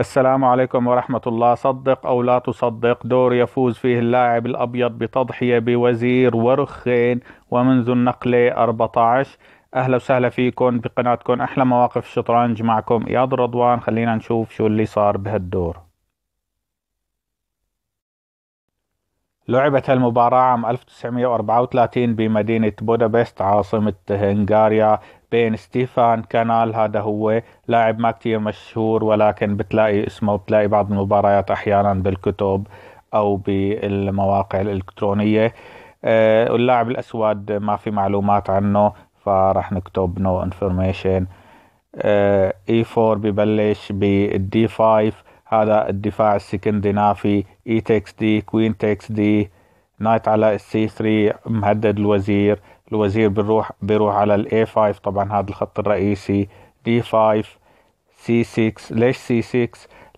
السلام عليكم ورحمة الله صدق أو لا تصدق دور يفوز فيه اللاعب الأبيض بتضحية بوزير ورخين ومنذ النقلة 14 أهلا وسهلا فيكم بقناتكم أحلى مواقف الشطرنج معكم إياد رضوان خلينا نشوف شو اللي صار بهالدور لعبت المباراة عام 1934 بمدينة بودابست عاصمة هنغاريا بين ستيفان كانال هذا هو لاعب ما كتير مشهور ولكن بتلاقي اسمه وبتلاقي بعض المباريات أحيانا بالكتب أو بالمواقع الإلكترونية واللاعب آه، الأسود ما في معلومات عنه فرح نكتب نو no انفورميشن اي E4 ببلش بالدي 5 هذا الدفاع السكندي نافي اي تكس دي كوين تكس دي نايت على السي 3 مهدد الوزير الوزير بيروح بيروح على الاي 5 طبعا هذا الخط الرئيسي دي 5 سي 6 ليش سي 6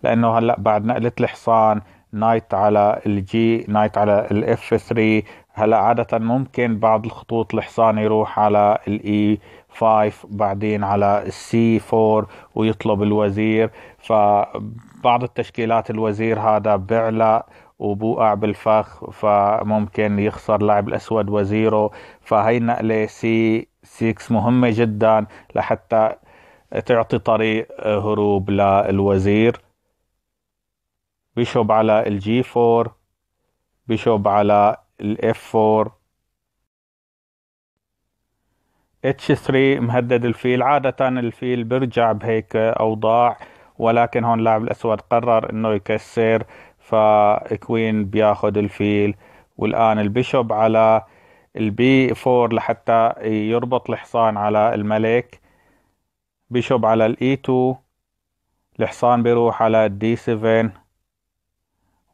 لانه هلا بعد نقله الحصان نايت على الجي نايت على الاف 3 هلا عادة ممكن بعض الخطوط الحصان يروح على الاي 5 e بعدين على السي 4 ويطلب الوزير فبعض التشكيلات الوزير هذا بعلى وبوقع بالفخ فممكن يخسر لاعب الاسود وزيره فهي نقله سي 6 مهمه جدا لحتى تعطي طريق هروب للوزير بيشوب على الجي 4 بيشوب على الاف 4 اتش 3 مهدد الفيل عادة الفيل بيرجع بهيك أوضاع ولكن هون اللاعب الأسود قرر إنه يكسر فكوين بياخد الفيل والآن البيشوب على البي 4 لحتى يربط الحصان على الملك بيشوب على الاي 2 الحصان بيروح على الدي 7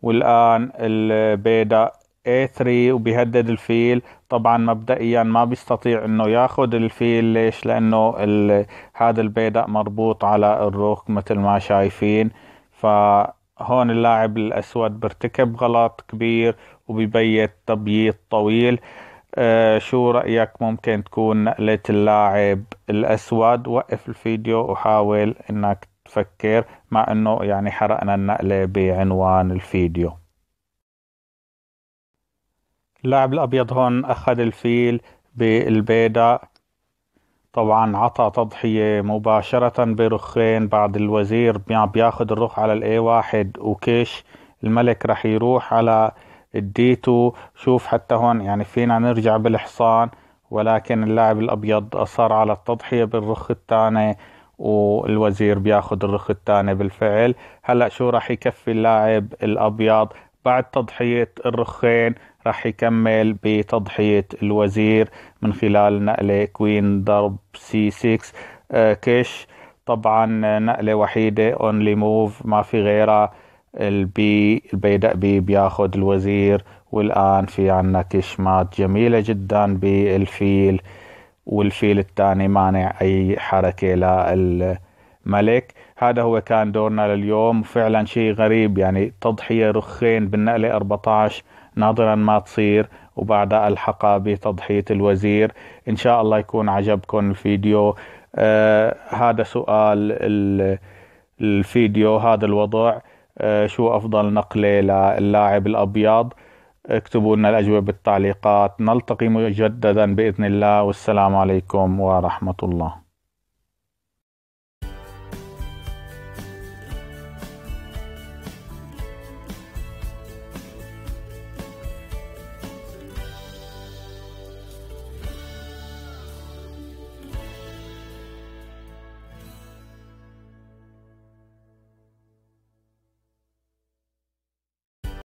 والان البيدا البيضة A3 وبيهدد الفيل طبعا مبدئيا ما بيستطيع انه ياخذ الفيل ليش لانه هذا البيدا مربوط على الروك مثل ما شايفين فهون اللاعب الاسود بيرتكب غلط كبير وبيبيت تبييض طويل آه شو رأيك ممكن تكون نقلة اللاعب الأسود وقف الفيديو وحاول إنك بتفكر مع انه يعني حرقنا النقلة بعنوان الفيديو اللاعب الابيض هون اخذ الفيل بالبيضاء طبعا عطى تضحية مباشرة برخين بعد الوزير بياخد الرخ على الاي واحد وكيش الملك رح يروح على الديتو شوف حتى هون يعني فينا نرجع بالحصان ولكن اللاعب الابيض اصر على التضحية بالرخ الثاني والوزير بياخذ الرخ الثاني بالفعل هلا شو راح يكفي اللاعب الابيض بعد تضحيه الرخين راح يكمل بتضحيه الوزير من خلال نقله كوين ضرب سي 6 كش طبعا نقله وحيده اونلي موف ما في غيرها البي البيدق بي بياخد الوزير والآن في عنا كشمات جميلة جدا بالفيل والفيل الثاني مانع أي حركة للملك هذا هو كان دورنا لليوم فعلا شيء غريب يعني تضحية رخين بالنقلة 14 ناظرا ما تصير وبعدها ألحقها بتضحية الوزير إن شاء الله يكون عجبكم الفيديو آه هذا سؤال الفيديو هذا الوضع آه شو أفضل نقلة للاعب الأبيض اكتبوا لنا الأجوبة بالتعليقات نلتقي مجددا بإذن الله والسلام عليكم ورحمة الله